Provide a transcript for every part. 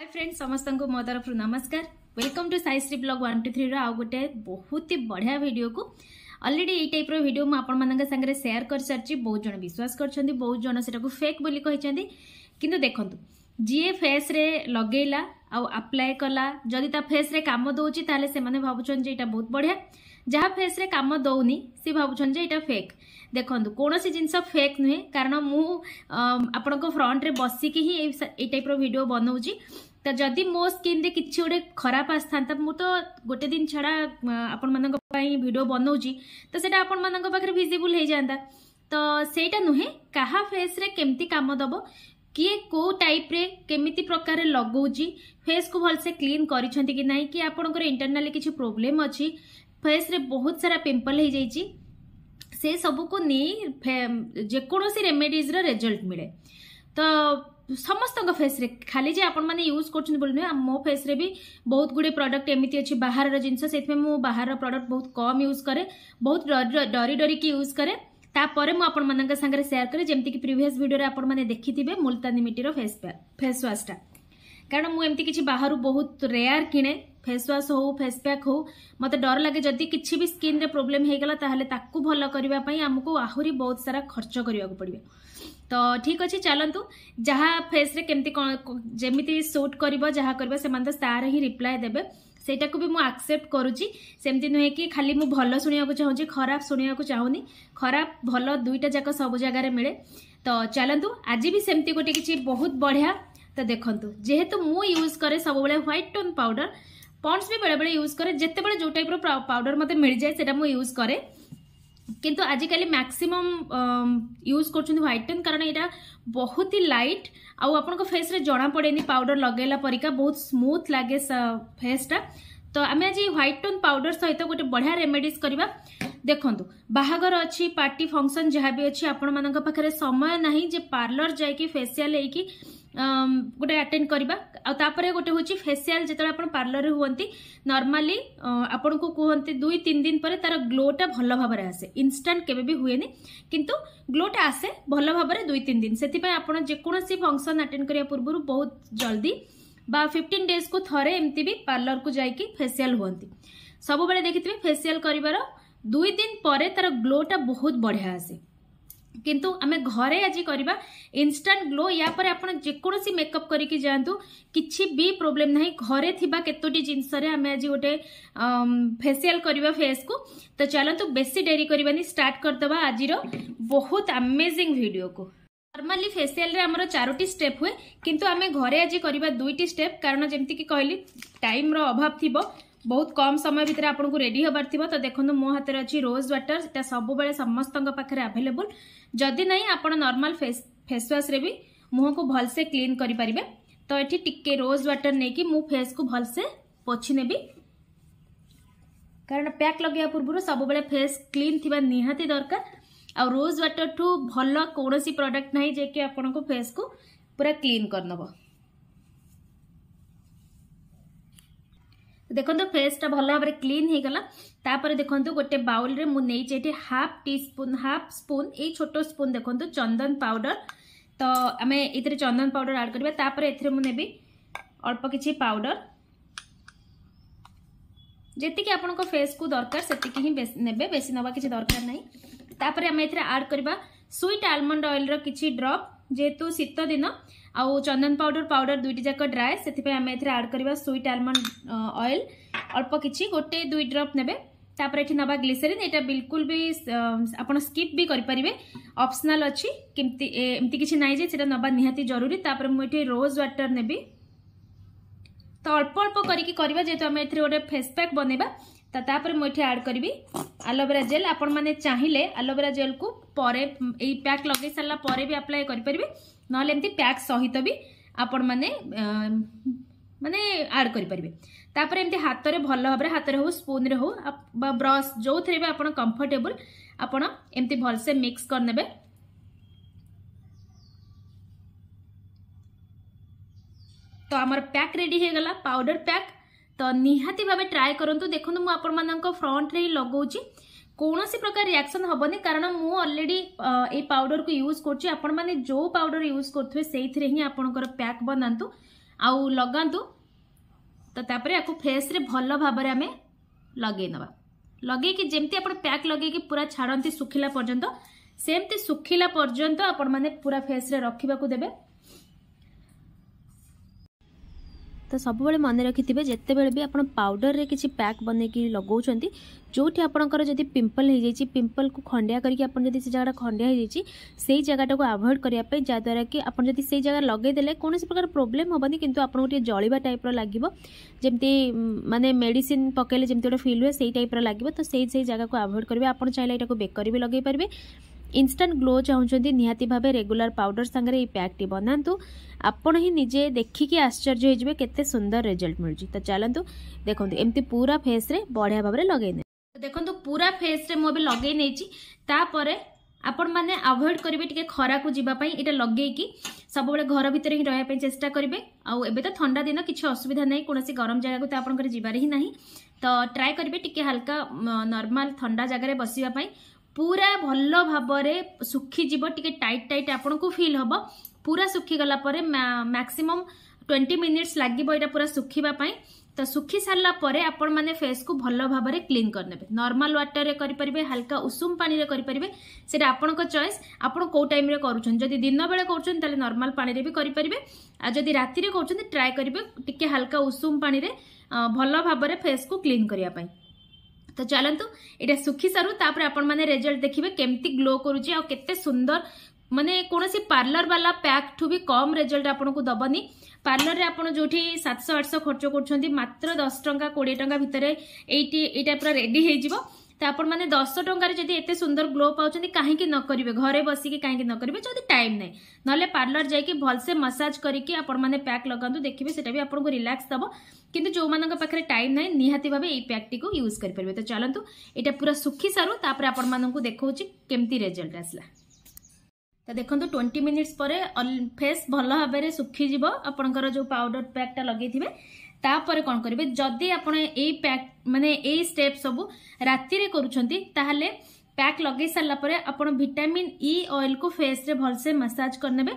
high friend ସମସ୍ତଙ୍କୁ ମୋ ତରଫରୁ ନମସ୍କାର welcome to Saishree blog one two ଥ୍ରୀର ଆଉ ଗୋଟେ ବହୁତ ହି ବଢ଼ିଆ ଭିଡ଼ିଓକୁ ଅଲରେଡ଼ି ଏଇ ଟାଇପ୍ର ଭିଡ଼ିଓ ମୁଁ ଆପଣମାନଙ୍କ ସାଙ୍ଗରେ ସେୟାର କରିସାରିଛି ବହୁତ ଜଣ ବିଶ୍ୱାସ କରିଛନ୍ତି ବହୁତ ଜଣ ସେଟାକୁ ଫେକ୍ ବୋଲି କହିଛନ୍ତି କିନ୍ତୁ ଦେଖନ୍ତୁ ଯିଏ ଫେସ୍ରେ ଲଗେଇଲା ଆଉ ଆପ୍ଲାଏ କଲା ଯଦି ତା ଫେସ୍ରେ କାମ ଦେଉଛି ତାହେଲେ ସେମାନେ ଭାବୁଛନ୍ତି ଯେ ଏଇଟା ବହୁତ ବଢ଼ିଆ ଯାହା ଫେସ୍ରେ କାମ ଦେଉନି ସେ ଭାବୁଛନ୍ତି ଯେ ଏଇଟା ଫେକ୍ ଦେଖନ୍ତୁ କୌଣସି ଜିନିଷ ଫେକ୍ ନୁହେଁ କାରଣ ମୁଁ ଆପଣଙ୍କ ଫ୍ରଣ୍ଟରେ ବସିକି ହିଁ ଏଇ ଟାଇପ୍ର ଭିଡ଼ିଓ ବନାଉଛି तो जदि मो स्किन कि गोटे खराब आसता तो मुझे गोटे दिन छाड़ा आप भिडियो बनाऊँगी तो से आखिर हो जाता तो सहीटा नुहे क्या फेस केमती कम दब किए कौ टाइप केमती प्रकार लगे फेस को भलसे क्लीन कर इंटरनाल किसी प्रोब्लेम अच्छी फेस रे बहुत सारा पिंपल हो जाइए से सबको नहीं जेकोसी रेमेडीज रेजल्ट मिले तो ସମସ୍ତଙ୍କ ଫେସ୍ରେ ଖାଲି ଯେ ଆପଣମାନେ ୟୁଜ୍ କରୁଛନ୍ତି ବୋଲି ନୁହେଁ ମୋ ଫେସ୍ରେ ବି ବହୁତ ଗୁଡ଼ିଏ ପ୍ରଡ଼କ୍ଟ ଏମିତି ଅଛି ବାହାରର ଜିନିଷ ସେଥିପାଇଁ ମୁଁ ବାହାରର ପ୍ରଡ଼କ୍ଟ ବହୁତ କମ୍ ୟୁଜ୍ କରେ ବହୁତ ଡରି ଡରିକି ୟୁଜ୍ କରେ ତାପରେ ମୁଁ ଆପଣମାନଙ୍କ ସାଙ୍ଗରେ ସେୟାର କରେ ଯେମିତିକି ପ୍ରିଭିୟସ୍ ଭିଡ଼ିଓରେ ଆପଣମାନେ ଦେଖିଥିବେ ମୁଲତାନି ମିଟିର ଫେସ୍ ଫେସ୍ ୱାଶ୍ଟା କାରଣ ମୁଁ ଏମିତି କିଛି ବାହାରୁ ବହୁତ ରେୟାର୍ କିଣେ फेसवाश हो फेसपैक हो मत डर लगे जदि किसी भी स्किन रे प्रॉब्लम हो भल करने आमको आहरी बहुत सारा खर्च करने को पड़े तो ठीक अच्छे चलतु जहाँ फेस जमी सुट कर जहाँ कर सार ही रिप्लाय देवे सेटा को भी मुझे आक्सेप्ट करुच्चे नुहे कि खाली मुझे भल शुणा चाहूँगी खराब शुणा चाहूनी खराब भल दुईटा जाक सब जगार मिले तो चलतु आज भी सेमती गोटे कि बहुत बढ़िया तो देखु जेहेतु मुझ यूज कै सब ह्वैट टोन पाउडर পন্ডস বি বেড়ে ইউজ করে যেতবে যে টাইপর পাউডর মতো মিলে যায় সেটা মু ইউজ করে কিন্তু আজিকালি ম্যাক্সিমম ইউজ করছেন হোয়াইটন কারণ এটা বহুত হি লাইট আউ আপনার ফেসরে জনা পড়েনি পাউডর লগাইলা পরিকা বহুত স্মুথ লাগে ফেসটা তো আমি আজ হোয়াইট টোন পাউডর সহিত গোটে বঢ়িয়া রেমেডিজ করা দেখুন বাহাঘর অছি পার্টি ফংশন যা বি অছি আপনার পাখে সময় না যে পার্লর যাই ফেসিয়াল হয়েকি ଗୋଟେ ଆଟେଣ୍ଡ କରିବା ଆଉ ତାପରେ ଗୋଟେ ହେଉଛି ଫେସିଆଲ ଯେତେବେଳେ ଆପଣ ପାର୍ଲରରେ ହୁଅନ୍ତି ନର୍ମାଲି ଆପଣଙ୍କୁ କୁହନ୍ତି ଦୁଇ ତିନି ଦିନ ପରେ ତାର ଗ୍ଲୋଟା ଭଲ ଭାବରେ ଆସେ ଇନଷ୍ଟାଣ୍ଟ କେବେ ବି ହୁଏନି କିନ୍ତୁ ଗ୍ଲୋଟା ଆସେ ଭଲ ଭାବରେ ଦୁଇ ତିନି ଦିନ ସେଥିପାଇଁ ଆପଣ ଯେକୌଣସି ଫଙ୍କସନ୍ ଆଟେଣ୍ଡ କରିବା ପୂର୍ବରୁ ବହୁତ ଜଲ୍ଦି বা ফিফটিন ডেজକୁ ଥରେ ଏମିତି ବି ପାର୍ଲରକୁ ଯାଇକି ଫେସିଆଲ ହୁଅନ୍ତି ସବୁବେଳେ ଦେଖିଥିବେ ଫେସିଆଲ କରିବାର ଦୁଇ ଦିନ ପରେ ତାର ଗ୍ଲୋଟା ବହୁତ ବଢ଼ିଆ ଆସେ কিন্তু ଆମେ ଘରେ ଆଜି କରିବା ଇନଷ୍ଟାଣ୍ଟ ଗ୍ଲୋ ୟା ପରେ ଆପଣ ଯେକୌଣସି ମେକଅପ୍ କରିକି ଯାଆନ୍ତୁ କିଛି ବି ପ୍ରୋବ୍ଲେମ୍ ନାହିଁ ଘରେ ଥିବା କେତୋଟି ଜିନିଷରେ ଆମେ ଆଜି ଗୋଟେ ଫେସିଆଲ୍ କରିବା ଫେସ୍କୁ ତ ଚାଲନ୍ତୁ ବେଶୀ ଡେରି କରିବାନି ଷ୍ଟାର୍ଟ କରିଦେବା ଆଜିର ବହୁତ ଆମେଜିଂ ଭିଡ଼ିଓକୁ ନର୍ମାଲି ଫେସିଆଲ୍ରେ ଆମର ଚାରୋଟି ଷ୍ଟେପ୍ ହୁଏ କିନ୍ତୁ ଆମେ ଘରେ ଆଜି କରିବା ଦୁଇଟି ଷ୍ଟେପ୍ କାରଣ ଯେମିତିକି କହିଲି ଟାଇମ୍ର ଅଭାବ ଥିବ बहुत कम समय भितर आपको रेडी हबार थी तो देखो मो हाथ में अच्छी रोज व्टर इटा सब बड़े समस्त पाखे आभेलेबुल जदि ना आप नर्माल फेस फेसवाश्रे भी मुह को भलसे क्लीन करें तो ये टी रोज व्टर नहीं कि मुझ फेस को भलसे पोछने कारण पैक लगे पूर्व सब फेस क्लीन थी निहाती दरकार आ रोज व्टर ठू भल कौन प्रडक्ट ना जे कि आपको फेस को पूरा क्लीन कर देखो फेसटा भल भाव क्लीन होगापर देखो गोटे बाउल मुझे ये half teaspoon half spoon ये छोट स्पून देखो चंदन पाउडर तो आम ये चंदन पाउडर आड करापर एबी अल्प किसी पाउडर जीक आप फेस को दरकार से ने बेस नवा कि दरकार नहीं आड करवा स्वीट आलमंड अएल किसी ड्रप যেহেতু শীত দিন আউ চন্দন পাউডর পাউডর দুইটি যাক ড্রাଏ ସେଥିପାଇଁ ଆମେ ଏଥିରେ ଆଡ଼୍ କରିବା ସୁଇଟ୍ ଆଲମଣ୍ଡ ଅଏଲ୍ ଅଳ୍ପ କିଛି ଗୋଟେ ଦୁଇ ଡ୍ରପ୍ ନେବେ ତାପରେ ଏଠି ନେବା ଗ୍ଲିସେରିନ୍ ଏଇଟା ବିଲକୁଲ ବି ଆପଣ ସ୍କିପ୍ ବି କରିପାରିବେ ଅପସନାଲ୍ ଅଛି କେମିତି ଏମିତି କିଛି ନାହିଁ ଯେ ସେଇଟା ନେବା ନିହାତି ଜରୁରୀ ତାପରେ ମୁଁ ଏଠି ରୋଜ୍ ୱାଟର୍ ନେବି ତ ଅଳ୍ପ ଅଳ୍ପ କରିକି କରିବା ଯେହେତୁ ଆମେ ଏଥିରେ ଗୋଟେ ଫେସ୍ ପ୍ୟାକ୍ ବନେଇବା ତାପରେ ମୁଁ ଏଠି ଆଡ଼୍ କରିବି ଆଲୋଭେରା ଜେଲ୍ ଆପଣମାନେ ଚାହିଁଲେ ଆଲୋଭେରା ଜେଲ୍କୁ ପରେ ଏଇ ପ୍ୟାକ୍ ଲଗାଇ ସାରିଲା ପରେ ବି ଆପ୍ଲାଏ କରିପାରିବେ ନହେଲେ ଏମିତି ପ୍ୟାକ୍ ସହିତ ବି ଆପଣମାନେ ମାନେ ଆଡ଼୍ କରିପାରିବେ ତାପରେ ଏମିତି ହାତରେ ଭଲ ଭାବରେ ହାତରେ ହେଉ ସ୍ପୁନ୍ରେ ହେଉ ବା ବ୍ରସ୍ ଯେଉଁଥିରେ ବି ଆପଣ କମ୍ଫର୍ଟେବୁଲ୍ ଆପଣ ଏମିତି ଭଲସେ ମିକ୍ସ କରିନେବେ ତ ଆମର ପ୍ୟାକ୍ ରେଡ଼ି ହୋଇଗଲା ପାଉଡ଼ର ପ୍ୟାକ୍ ତ ନିହାତି ଭାବେ ଟ୍ରାଏ କରନ୍ତୁ ଦେଖନ୍ତୁ ମୁଁ ଆପଣମାନଙ୍କ ଫ୍ରଣ୍ଟରେ ହିଁ ଲଗାଉଛି କୌଣସି ପ୍ରକାର ରିଆକ୍ସନ୍ ହେବନି କାରଣ ମୁଁ ଅଲରେଡ଼ି ଏଇ ପାଉଡ଼ରକୁ ୟୁଜ୍ କରୁଛି ଆପଣମାନେ ଯେଉଁ ପାଉଡ଼ର ୟୁଜ୍ କରୁଥିବେ ସେଇଥିରେ ହିଁ ଆପଣଙ୍କର ପ୍ୟାକ୍ ବନାନ୍ତୁ ଆଉ ଲଗାନ୍ତୁ ତ ତାପରେ ୟାକୁ ଫେସ୍ରେ ଭଲ ଭାବରେ ଆମେ ଲଗେଇ ନେବା ଲଗେଇକି ଯେମିତି ଆପଣ ପ୍ୟାକ୍ ଲଗେଇକି ପୁରା ଛାଡ଼ନ୍ତି ଶୁଖିଲା ପର୍ଯ୍ୟନ୍ତ ସେମିତି ଶୁଖିଲା ପର୍ଯ୍ୟନ୍ତ ଆପଣମାନେ ପୁରା ଫେସ୍ରେ ରଖିବାକୁ ଦେବେ तो सब बड़े मन रखि जिते बी आप पाउडर में किसी पैक बन लगे जो भी आपंकर पिंपल हो जाए पिंपल को खंडिया करके जगह खंडिया से जगह आवोड करने जहाद्वारा कि आपड़ी जगह लगेदे कौन प्रकार प्रोब्लेम हेनी कि आपको टे जल्वा टाइप लगे जमी मानते मेडिसीन पकड़े गोटे फिल हुए से टाइप लगे तो से जगह को आवोड करेंगे आप चाहिए यहाँ बेकर भी लगे पार्टी ଇନଷ୍ଟାଣ୍ଟ ଗ୍ଲୋ ଚାହୁଁଛନ୍ତି ନିହାତି ଭାବେ ରେଗୁଲାର ପାଉଡର ସାଙ୍ଗରେ ଏଇ ପ୍ୟାକ୍ଟି ବନାନ୍ତୁ ଆପଣ ହିଁ ନିଜେ ଦେଖିକି ଆଶ୍ଚର୍ଯ୍ୟ ହୋଇଯିବେ କେତେ ସୁନ୍ଦର ରେଜଲ୍ଟ ମିଳୁଛି ତ ଚାଲନ୍ତୁ ଦେଖନ୍ତୁ ଏମିତି ପୁରା ଫେସ୍ରେ ବଢ଼ିଆ ଭାବରେ ଲଗେଇ ନେବେ ଦେଖନ୍ତୁ ପୁରା ଫେସ୍ରେ ମୁଁ ଏବେ ଲଗେଇ ନେଇଛି ତାପରେ ଆପଣମାନେ ଆଭଏଡ୍ କରିବେ ଟିକେ ଖରାକୁ ଯିବା ପାଇଁ ଏଇଟା ଲଗେଇକି ସବୁବେଳେ ଘର ଭିତରେ ହିଁ ରହିବା ପାଇଁ ଚେଷ୍ଟା କରିବେ ଆଉ ଏବେ ତ ଥଣ୍ଡା ଦିନ କିଛି ଅସୁବିଧା ନାହିଁ କୌଣସି ଗରମ ଜାଗାକୁ ତ ଆପଣଙ୍କର ଯିବାର ହିଁ ନାହିଁ ତ ଟ୍ରାଏ କରିବେ ଟିକେ ହାଲକା ନର୍ମାଲ ଥଣ୍ଡା ଜାଗାରେ ବସିବା ପାଇଁ ପୁରା ଭଲ ଭାବରେ ଶୁଖିଯିବ ଟିକେ ଟାଇଟ୍ ଟାଇଟ୍ ଆପଣଙ୍କୁ ଫିଲ୍ ହେବ ପୁରା ଶୁଖିଗଲା ପରେ ମ୍ୟାକ୍ସିମମ୍ ଟ୍ୱେଣ୍ଟି ମିନିଟ୍ସ ଲାଗିବ ଏଇଟା ପୁରା ଶୁଖିବା ପାଇଁ ତ ଶୁଖି ସାରିଲା ପରେ ଆପଣମାନେ ଫେସ୍କୁ ଭଲ ଭାବରେ କ୍ଲିନ୍ କରିନେବେ ନର୍ମାଲ୍ ୱାଟର୍ରେ କରିପାରିବେ ହାଲକା ଉଷୁମ ପାଣିରେ କରିପାରିବେ ସେଇଟା ଆପଣଙ୍କ ଚଏସ୍ ଆପଣ କେଉଁ ଟାଇମ୍ରେ କରୁଛନ୍ତି ଯଦି ଦିନବେଳେ କରୁଛନ୍ତି ତାହେଲେ ନର୍ମାଲ୍ ପାଣିରେ ବି କରିପାରିବେ ଆଉ ଯଦି ରାତିରେ କରୁଛନ୍ତି ଟ୍ରାଏ କରିବେ ଟିକେ ହାଲକା ଉଷୁମ ପାଣିରେ ଭଲ ଭାବରେ ଫେସ୍କୁ କ୍ଲିନ୍ କରିବା ପାଇଁ তো ଚାଲନ୍ତୁ ଏଇଟା ଶୁଖି ସାରୁ ତାପରେ ଆପଣମାନେ ରେଜଲ୍ଟ ଦେଖିବେ କେମିତି ଗ୍ଲୋ କରୁଛି ଆଉ କେତେ ସୁନ୍ଦର ମାନେ କୌଣସି ପାର୍ଲର ବାଲା ପ୍ୟାକ୍ ଠୁ ବି କମ୍ ରେଜଲ୍ଟ ଆପଣଙ୍କୁ ଦେବନି ପାର୍ଲରରେ ଆପଣ ଯେଉଁଠି ସାତଶହ ଆଠଶହ ଖର୍ଚ୍ଚ କରୁଛନ୍ତି ମାତ୍ର ଦଶ ଟଙ୍କା କୋଡ଼ିଏ ଟଙ୍କା ଭିତରେ ଏଇଟି ଏଇଟା ପୁରା ରେଡ଼ି ହେଇଯିବ তো আপনার দশ টাকার যদি এত সুন্দর গ্লো পাচ্ছেন কী নকরবে ঘরে বসিকি কী নকরবে যদি টাইম নাই নহলে পার্লর যাই ভালসে মসাজ করিকি আপনার প্যাক লগাতু দেখবে সেটা বি আপনার রিল্যাক্স দেব কিন্তু যে পাখে টাইম নাই নিহতি ভাবে এই প্যাকটি ইউজ করে পারবে তো চলতু এটা পুরা শুখি সারু তাপরে আপনার দেখছি কেমতি রেজল্ট আসলা তো দেখুন টোয়েন্টি মিনিটস পরে ফেস ভালো ভাবে শুখিযোগ আপনার যে পাউডর প্যাকটা লগাই ତାପରେ କ'ଣ କରିବେ ଯଦି ଆପଣ ଏଇ ପ୍ୟାକ୍ ମାନେ ଏଇ ଷ୍ଟେପ୍ ସବୁ ରାତିରେ କରୁଛନ୍ତି ତାହେଲେ ପ୍ୟାକ୍ ଲଗେଇ ସାରିଲା ପରେ ଆପଣ ଭିଟାମିନ୍ ଇ ଅଏଲ୍କୁ ଫେସ୍ରେ ଭଲସେ ମସାଜ କରିନେବେ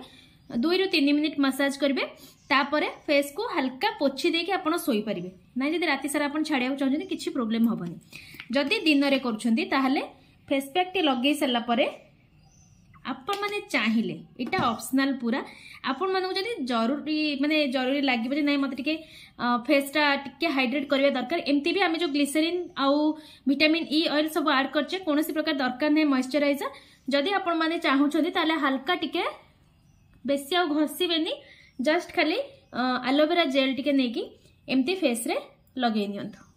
ଦୁଇରୁ ତିନି ମିନିଟ୍ ମସାଜ କରିବେ ତାପରେ ଫେସ୍କୁ ହାଲକା ପୋଛି ଦେଇକି ଆପଣ ଶୋଇପାରିବେ ନାହିଁ ଯଦି ରାତି ସାରା ଆପଣ ଛାଡ଼ିବାକୁ ଚାହୁଁଛନ୍ତି କିଛି ପ୍ରୋବ୍ଲେମ୍ ହେବନି ଯଦି ଦିନରେ କରୁଛନ୍ତି ତାହେଲେ ଫେସ୍ ପ୍ୟାକ୍ଟି ଲଗେଇ ସାରିଲା ପରେ आपने चाहिए यहाँ अप्सनाल पूरा आपण मन को जरूरी मानते जरूरी लगे ना मत फेसटा टी हाइड्रेट करवा दरकार एमती भी आम जो ग्लीसेरीन भिटाम इ अएल सब आड करे कौन प्रकार दरकार ना मश्चराइजर जदि आपने चाहते हाल्का टी बेस घसबे जस्ट खाली आलोवेरा जेल टी नहीं फेस्रे लगे दिखता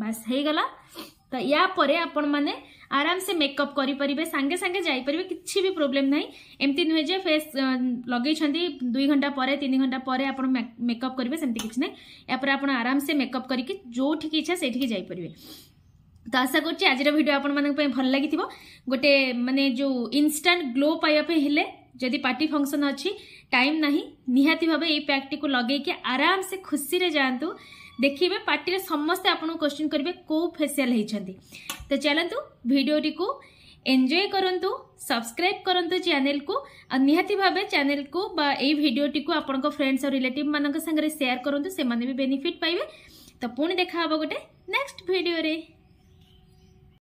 बास होगा तो यापर आपण मैंने आराम से मेकअप करेंगे सांगे सांगे जापर कि भी प्रोब्लेम ना एमती नुहेजे फेस लगे दुई घंटा पर तीन घंटा पर आप मेकअप करेंगे सेमती किसी ना यापर आप आराम से मेकअप करके जो ठीक इच्छा से जापर तो आशा कर आज भिडियो आपँ भल लगे गोटे मानने जो इनस्टांट ग्लो पाइबापी जदि पार्टी फंक्शन अच्छी टाइम ना निहाती भाव ये पैक्टी को लगे आराम से खुशी जातु देखिए पार्टी समस्ते आपको क्वेश्चन करेंगे कौ फेसीआल होती तो चलतु भिडटी को एंजय करूँ सब्सक्राइब करूँ चैनल को निहाती भाव चैनल को भिडटी को आपण फ्रेंड्स और रिलेटिव मानक सेयार करूँ से बेनिफिट पाए तो पुणी देखा गोटे नेक्स्ट भिडे